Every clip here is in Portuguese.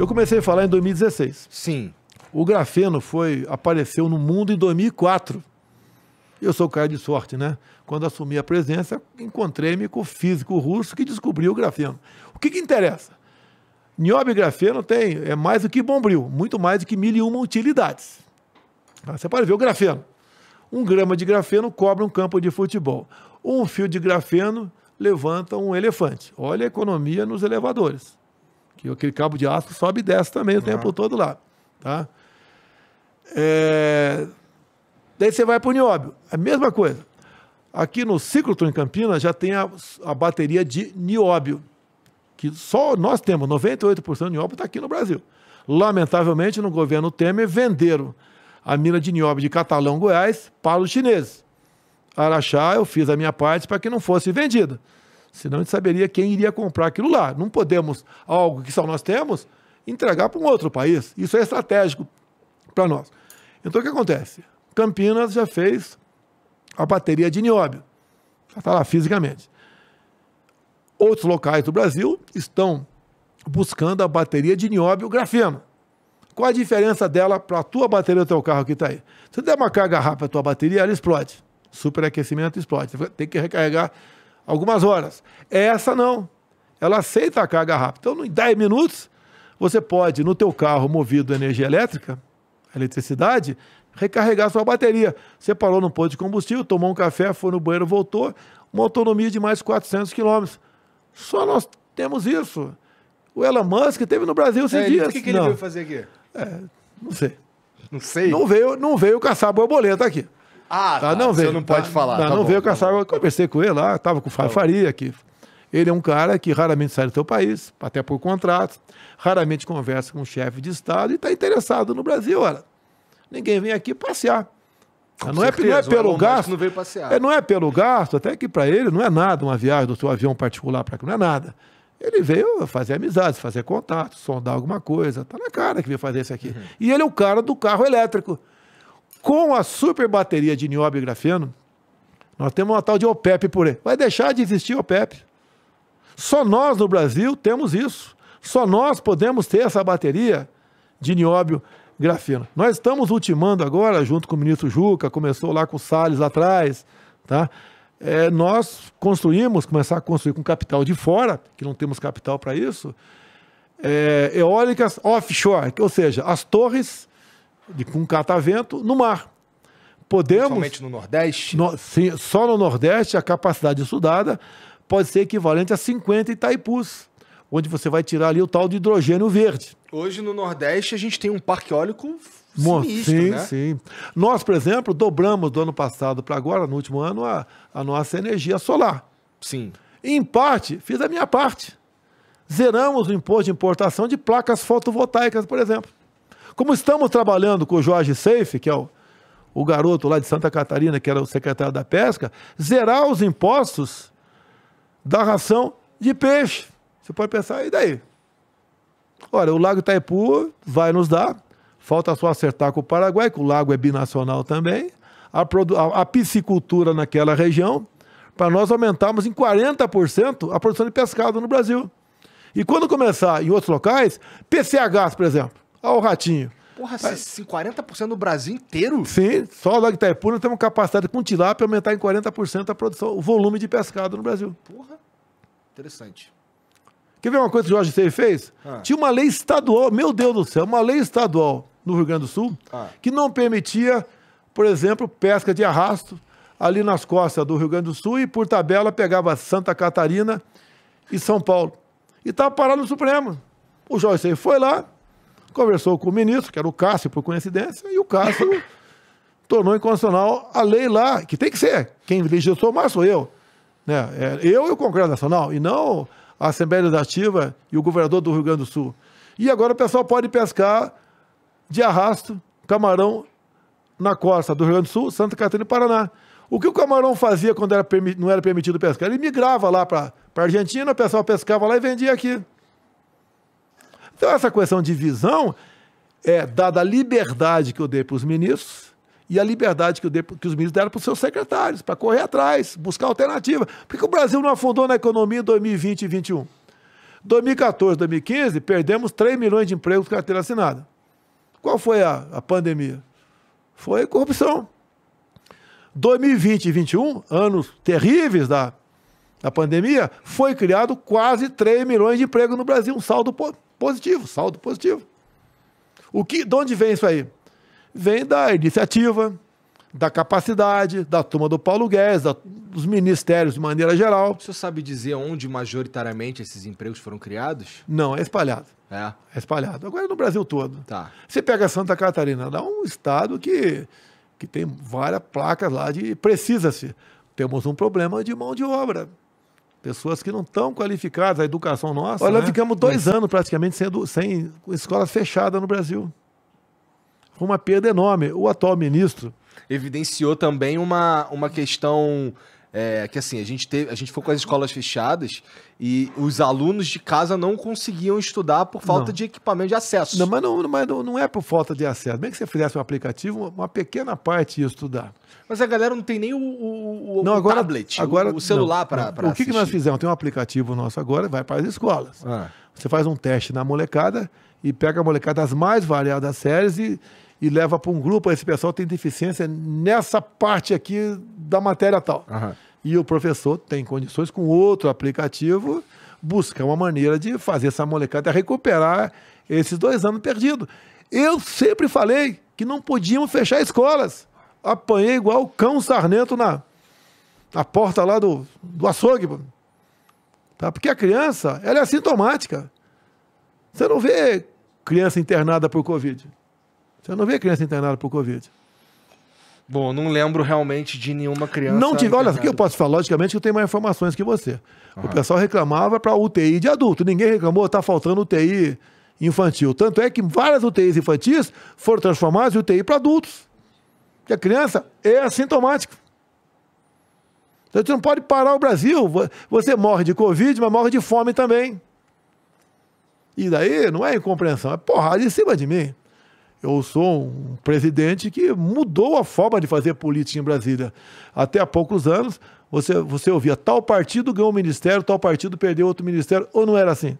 Eu comecei a falar em 2016. Sim. O grafeno foi apareceu no mundo em 2004. Eu sou o cara de sorte, né? Quando assumi a presença, encontrei-me com o físico russo que descobriu o grafeno. O que, que interessa? Niob e grafeno tem, é mais do que bombril, muito mais do que mil e uma utilidades. Você pode ver o grafeno. Um grama de grafeno cobre um campo de futebol. Um fio de grafeno levanta um elefante. Olha a economia nos elevadores que aquele cabo de aço sobe e desce também o tempo todo lá, tá? É... Daí você vai para o nióbio, é a mesma coisa. Aqui no Ciclotron em Campinas já tem a, a bateria de nióbio, que só nós temos, 98% de nióbio está aqui no Brasil. Lamentavelmente, no governo Temer, venderam a mina de nióbio de Catalão, Goiás, para os chineses. Araxá, eu fiz a minha parte para que não fosse vendida. Senão a gente saberia quem iria comprar aquilo lá. Não podemos algo que só nós temos entregar para um outro país. Isso é estratégico para nós. Então o que acontece? Campinas já fez a bateria de nióbio. Já está lá fisicamente. Outros locais do Brasil estão buscando a bateria de nióbio grafeno. Qual a diferença dela para a tua bateria do teu carro que está aí? Se der uma carga rápida à tua bateria, ela explode. Superaquecimento explode. Tem que recarregar algumas horas. Essa não. Ela aceita a carga rápida. Então, em 10 minutos, você pode, no teu carro movido a energia elétrica, a eletricidade, recarregar sua bateria. Você parou no posto de combustível, tomou um café, foi no banheiro, voltou, uma autonomia de mais 400 quilômetros. Só nós temos isso. O Elon Musk teve no Brasil esses é, dias. O que, que ele não. veio fazer aqui? É, não sei. Não sei. Não veio, não veio caçar borboleta aqui. Ah, tá, tá. não veio. Você não pode tá, falar. Tá, tá, não bom, veio tá caçar, eu conversei com ele lá, estava com o tá Faria aqui. Ele é um cara que raramente sai do seu país, até por contrato, raramente conversa com o chefe de Estado e está interessado no Brasil, olha. Ninguém vem aqui passear. não, certeza, é, não é pelo gasto. Não, veio passear. É, não é pelo gasto, até que para ele não é nada uma viagem do seu avião particular para cá, não é nada. Ele veio fazer amizades, fazer contato, sondar alguma coisa. Tá na cara que veio fazer isso aqui. Uhum. E ele é o cara do carro elétrico com a super bateria de nióbio e grafeno, nós temos uma tal de OPEP por aí. Vai deixar de existir OPEP. Só nós no Brasil temos isso. Só nós podemos ter essa bateria de nióbio grafeno. Nós estamos ultimando agora, junto com o ministro Juca, começou lá com o Salles atrás, tá? É, nós construímos, começar a construir com capital de fora, que não temos capital para isso, é, eólicas offshore, ou seja, as torres de, com catavento no mar. Podemos. Somente no Nordeste? No, sim, só no Nordeste a capacidade estudada pode ser equivalente a 50 Itaipus, onde você vai tirar ali o tal de hidrogênio verde. Hoje no Nordeste a gente tem um parque eólico sinistro, sim, né? Sim, Nós, por exemplo, dobramos do ano passado para agora, no último ano, a, a nossa energia solar. Sim. em parte, fiz a minha parte. Zeramos o imposto de importação de placas fotovoltaicas, por exemplo. Como estamos trabalhando com o Jorge Seife, que é o, o garoto lá de Santa Catarina, que era o secretário da Pesca, zerar os impostos da ração de peixe. Você pode pensar, e daí? Olha, o Lago Itaipu vai nos dar, falta só acertar com o Paraguai, que o lago é binacional também, a, a, a piscicultura naquela região, para nós aumentarmos em 40% a produção de pescado no Brasil. E quando começar em outros locais, PCHs, por exemplo. Olha o ratinho. Porra, Mas... 40% do Brasil inteiro? Sim, só lá em Itaipu nós temos capacidade com tilápia aumentar em 40% a produção, o volume de pescado no Brasil. Porra, interessante. Quer ver uma coisa que o Jorge Sei fez? Ah. Tinha uma lei estadual, meu Deus do céu, uma lei estadual no Rio Grande do Sul ah. que não permitia, por exemplo, pesca de arrasto ali nas costas do Rio Grande do Sul e, por tabela, pegava Santa Catarina e São Paulo. E estava parado no Supremo. O Jorge Sei foi lá, Conversou com o ministro, que era o Cássio, por coincidência, e o Cássio tornou inconstitucional a lei lá, que tem que ser. Quem mais sou eu. Né? É, eu e o Congresso Nacional, e não a Assembleia Legislativa e o governador do Rio Grande do Sul. E agora o pessoal pode pescar de arrasto camarão na costa do Rio Grande do Sul, Santa Catarina e Paraná. O que o camarão fazia quando era, não era permitido pescar? Ele migrava lá para a Argentina, o pessoal pescava lá e vendia aqui. Então, essa questão de visão é dada a liberdade que eu dei para os ministros e a liberdade que, eu dei, que os ministros deram para os seus secretários, para correr atrás, buscar alternativa. Por que o Brasil não afundou na economia em 2020 e 2021? 2014, 2015, perdemos 3 milhões de empregos com carteira assinada. Qual foi a, a pandemia? Foi corrupção. 2020 e 2021, anos terríveis da na pandemia, foi criado quase 3 milhões de empregos no Brasil, um saldo positivo, saldo positivo. O que, de onde vem isso aí? Vem da iniciativa, da capacidade, da turma do Paulo Guedes, da, dos ministérios de maneira geral. O senhor sabe dizer onde majoritariamente esses empregos foram criados? Não, é espalhado. É. É espalhado. Agora é no Brasil todo. Tá. Você pega Santa Catarina, dá é um estado que, que tem várias placas lá de precisa-se. Temos um problema de mão de obra. Pessoas que não estão qualificadas, a educação nossa. Olha, né? ficamos dois Mas... anos praticamente sem, sem escola fechada no Brasil. Foi uma perda enorme. O atual ministro. Evidenciou também uma, uma questão é, que assim, a gente, teve, a gente foi com as escolas fechadas e os alunos de casa não conseguiam estudar por falta não. de equipamento de acesso. Não, mas, não, mas não, não é por falta de acesso. Bem que você fizesse um aplicativo, uma, pequena parte ia estudar. Mas a galera não tem nem o, o, o não, agora, tablet, agora, o, o celular para. O que, que, nós fizemos? Tem um aplicativo nosso agora, vai para as escolas. Ah. Você faz um teste na molecada e pega a molecada das mais variadas séries e e leva para um grupo, esse pessoal tem deficiência nessa parte aqui da matéria tal. Uhum. E o professor tem condições com outro aplicativo buscar uma maneira de fazer essa molecada recuperar esses dois anos perdidos. Eu sempre falei que não podíamos fechar escolas. Apanhei igual o cão sarnento na, na porta lá do, do açougue. Tá? Porque a criança, ela é assintomática. Você não vê criança internada por Covid. Você não vê criança internada por Covid. Bom, não lembro realmente de nenhuma criança. Não tive, olha, aqui eu posso falar, logicamente, que eu tenho mais informações que você. Uhum. O pessoal reclamava para UTI de adulto. Ninguém reclamou, está faltando UTI infantil. Tanto é que várias UTIs infantis foram transformadas em UTI para adultos. Porque a criança é assintomática. Então, você não pode parar o Brasil. Você morre de Covid, mas morre de fome também. E daí não é incompreensão, é porrada em cima de mim eu sou um presidente que mudou a forma de fazer política em Brasília. Até há poucos anos, você, você ouvia tal partido ganhou um ministério, tal partido perdeu outro ministério, ou não era assim?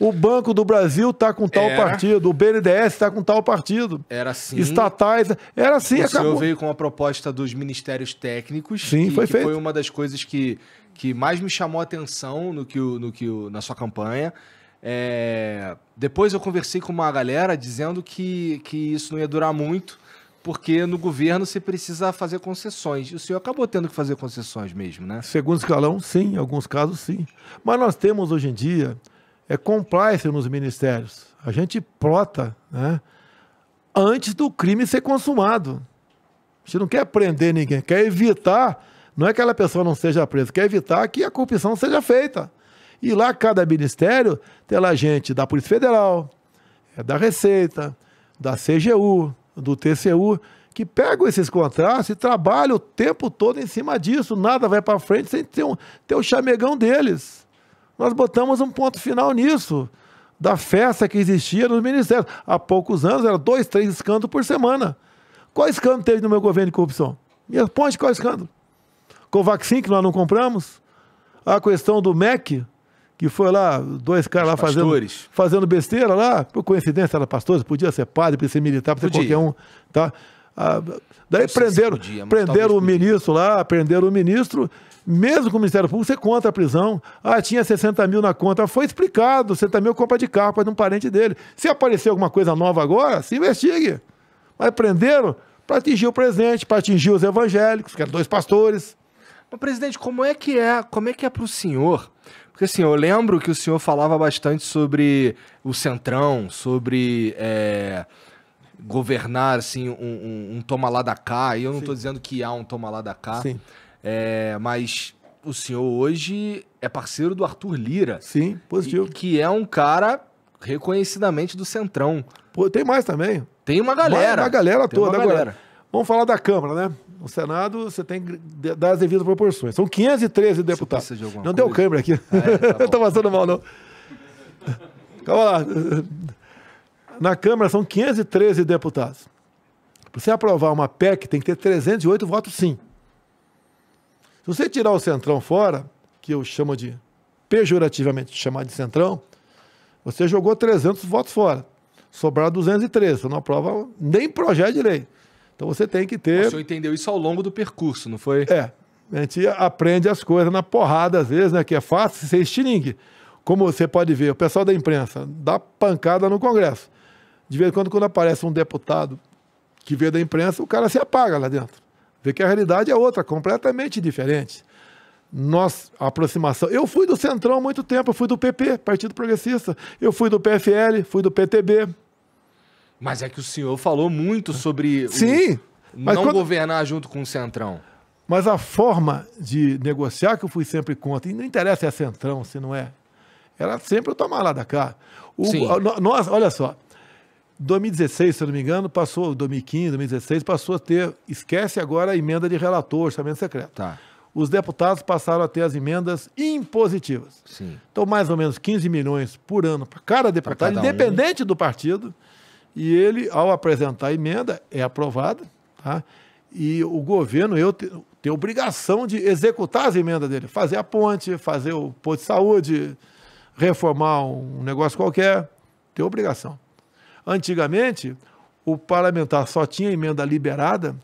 O Banco do Brasil está com tal era. partido, o BNDES está com tal partido. Era assim. Estatais, era assim. O acabou. senhor veio com a proposta dos ministérios técnicos. Sim, que, foi que feito. Foi uma das coisas que, que mais me chamou a atenção no que, no que, na sua campanha é... Depois eu conversei com uma galera dizendo que, que isso não ia durar muito, porque no governo você precisa fazer concessões. E o senhor acabou tendo que fazer concessões mesmo, né? Segundo escalão, sim, em alguns casos sim. Mas nós temos hoje em dia é compliance nos ministérios. A gente prota, né? Antes do crime ser consumado. A gente não quer prender ninguém, quer evitar. Não é que aquela pessoa não seja presa, quer evitar que a corrupção seja feita. E lá cada ministério tem lá gente da Polícia Federal, é da Receita, da CGU, do TCU, que pegam esses contratos e trabalham o tempo todo em cima disso. Nada vai para frente sem ter, um, ter o chamegão deles. Nós botamos um ponto final nisso, da festa que existia nos ministérios. Há poucos anos era dois, três escândalos por semana. Qual escândalo teve no meu governo de corrupção? Me responde qual escândalo. Covaxin, que nós não compramos. A questão do MEC, que foi lá, dois caras lá fazendo, fazendo besteira lá, por coincidência era pastores, podia ser padre, podia ser militar, podia ser qualquer um, tá? Ah, daí prenderam, podia, prenderam o podia. ministro lá, prenderam o ministro, mesmo com o Ministério Público, você é conta a prisão. Ah, tinha 60 mil na conta. Foi explicado, 60 mil é compra de carro para um parente dele. Se aparecer alguma coisa nova agora, se investigue. Mas prenderam para atingir o presente, para atingir os evangélicos, que eram dois pastores. Mas, presidente, como é que é? Como é que é para o senhor? Porque assim, eu lembro que o senhor falava bastante sobre o centrão, sobre é, governar assim um, um, um, toma lá da cá. E eu não estou dizendo que há um toma lá da cá, Sim. É, mas o senhor hoje é parceiro do Arthur Lira. Sim, positivo. que é um cara reconhecidamente do centrão. Pô, tem mais também. Tem uma galera. Tem uma galera toda. Uma galera. Agora, Vamos falar da Câmara, né? O Senado, você tem que dar as devidas proporções. São 513 deputados. De não coisa? deu câmera aqui. Ah, é, tá estou passando mal, não. Calma lá. Na Câmara são 513 deputados. Para você aprovar uma PEC, tem que ter 308 votos sim. Se você tirar o Centrão fora, que eu chamo de, pejorativamente chamar de Centrão, você jogou 300 votos fora. Sobraram 213. Você não aprova nem projeto de lei. Então você tem que ter. O senhor entendeu isso ao longo do percurso, não foi? É. A gente aprende as coisas na porrada, às vezes, né? Que é fácil ser estilingue. Como você pode ver, o pessoal da imprensa dá pancada no Congresso. De vez em quando, quando aparece um deputado que vê da imprensa, o cara se apaga lá dentro. Vê que a realidade é outra, completamente diferente. Nossa aproximação. Eu fui do Centrão há muito tempo, eu fui do PP, Partido Progressista, eu fui do PFL, fui do PTB, mas é que o senhor falou muito sobre Sim, não quando... governar junto com o Centrão. Mas a forma de negociar que eu fui sempre contra, e não interessa se é Centrão, se não é, era sempre o tomar lá da cá. O, Nós, olha só, 2016, se eu não me engano, passou, 2015, 2016, passou a ter, esquece agora a emenda de relator, orçamento secreto. Tá. Os deputados passaram a ter as emendas impositivas. Sim. Então, mais ou menos 15 milhões por ano para cada deputado, cada independente um. do partido. E ele, ao apresentar a emenda, é aprovada, tá? e o governo, eu tem obrigação de executar as emendas dele, fazer a ponte, fazer o posto de saúde, reformar um negócio qualquer, tem obrigação. Antigamente, o parlamentar só tinha emenda liberada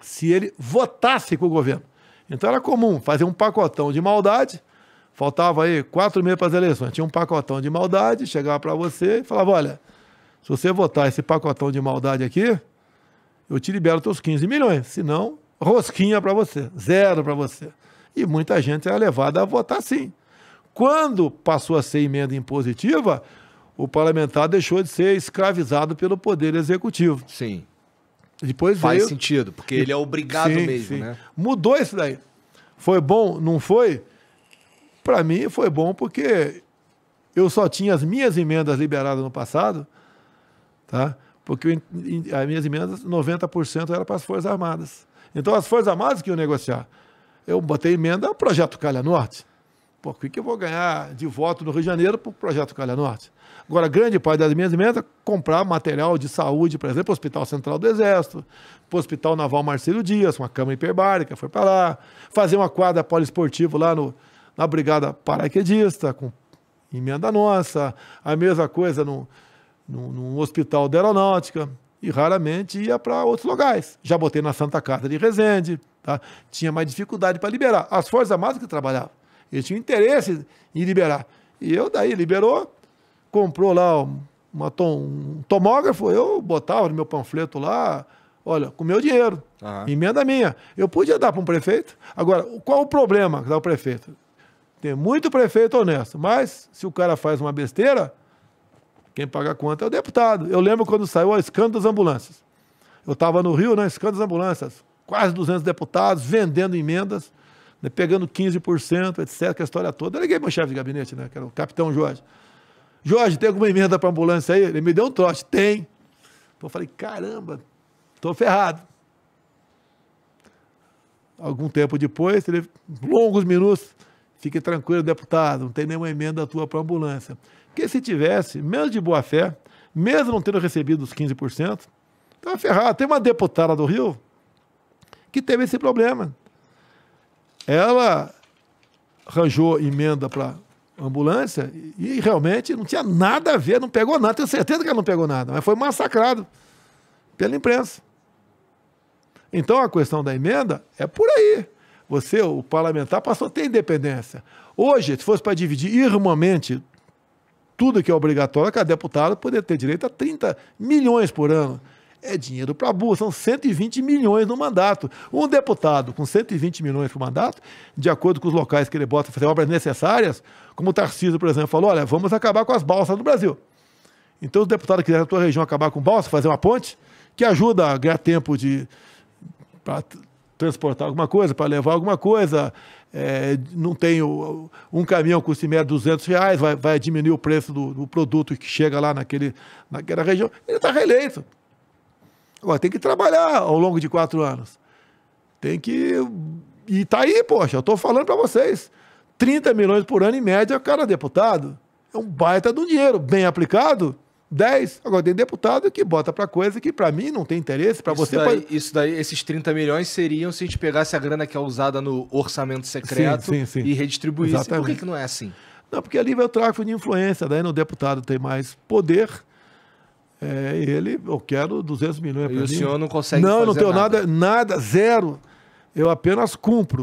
se ele votasse com o governo. Então era comum fazer um pacotão de maldade, faltava aí quatro meses para as eleições, tinha um pacotão de maldade, chegava para você e falava, olha, se você votar esse pacotão de maldade aqui, eu te libero teus 15 milhões. Senão, rosquinha para você, zero para você. E muita gente é levada a votar sim. Quando passou a ser emenda impositiva, o parlamentar deixou de ser escravizado pelo poder executivo. Sim. Depois Faz veio... sentido, porque ele é obrigado sim, mesmo, sim. né? Mudou isso daí. Foi bom, não foi? Para mim foi bom porque eu só tinha as minhas emendas liberadas no passado, tá? porque as minhas emendas, 90% era para as Forças Armadas. Então, as Forças Armadas que iam negociar. Eu botei emenda ao Projeto Calha Norte. o que, que eu vou ganhar de voto no Rio de Janeiro para o Projeto Calha Norte? Agora, grande parte das minhas emendas comprar material de saúde, por exemplo, Hospital Central do Exército, para o Hospital Naval Marcelo Dias, uma cama hiperbárica, foi para lá. Fazer uma quadra poliesportiva lá no, na Brigada Paraquedista, com emenda nossa. A mesma coisa no num, num hospital da aeronáutica e raramente ia para outros lugares. Já botei na Santa Casa de Resende, tá? tinha mais dificuldade para liberar. As Forças Armadas que trabalhavam, eles tinham interesse em liberar. E eu daí liberou, comprou lá uma tom, um tomógrafo, eu botava no meu panfleto lá, olha, com meu dinheiro, uhum. emenda minha. Eu podia dar para um prefeito. Agora, qual o problema que dá o prefeito? Tem muito prefeito honesto, mas se o cara faz uma besteira, quem paga a conta é o deputado. Eu lembro quando saiu o escândalo das ambulâncias. Eu estava no Rio, né? Escândalo das ambulâncias. Quase 200 deputados vendendo emendas, né? pegando 15%, etc. Que a história toda. Eu liguei para o chefe de gabinete, né? Que era o capitão Jorge. Jorge, tem alguma emenda para ambulância aí? Ele me deu um trote. Tem. eu falei, caramba, estou ferrado. Algum tempo depois, longos minutos. Fique tranquilo, deputado, não tem nenhuma emenda tua para ambulância que se tivesse, menos de boa fé, mesmo não tendo recebido os 15%, estava ferrado. Tem uma deputada do Rio que teve esse problema. Ela arranjou emenda para ambulância e realmente não tinha nada a ver, não pegou nada. Tenho certeza que ela não pegou nada, mas foi massacrado pela imprensa. Então a questão da emenda é por aí. Você, o parlamentar, passou a ter independência. Hoje, se fosse para dividir irmãmente tudo que é obrigatório, cada deputado poder ter direito a 30 milhões por ano. É dinheiro para a burra, são 120 milhões no mandato. Um deputado com 120 milhões por mandato, de acordo com os locais que ele bota fazer obras necessárias, como o Tarcísio, por exemplo, falou: olha, vamos acabar com as balsas do Brasil. Então, os deputados que quiserem na tua região acabar com balsa, fazer uma ponte, que ajuda a ganhar tempo de transportar alguma coisa, para levar alguma coisa, é, não tenho um caminhão custa em média 200 reais, vai, vai diminuir o preço do, do, produto que chega lá naquele, naquela região. Ele está reeleito. Agora, tem que trabalhar ao longo de quatro anos. Tem que. E tá aí, poxa, eu estou falando para vocês. 30 milhões por ano em média cada deputado. É um baita do dinheiro, bem aplicado. 10. Agora, tem deputado que bota para coisa que para mim não tem interesse, para você. Daí, pode... Isso daí, esses 30 milhões seriam se a gente pegasse a grana que é usada no orçamento secreto sim, sim, sim. e redistribuísse. Exatamente. Por que, que não é assim? Não, porque ali vai o tráfico de influência, daí no deputado tem mais poder. É, ele, eu quero 200 milhões para mim. E o senhor não consegue Não, não tenho nada. nada, nada, zero. Eu apenas cumpro.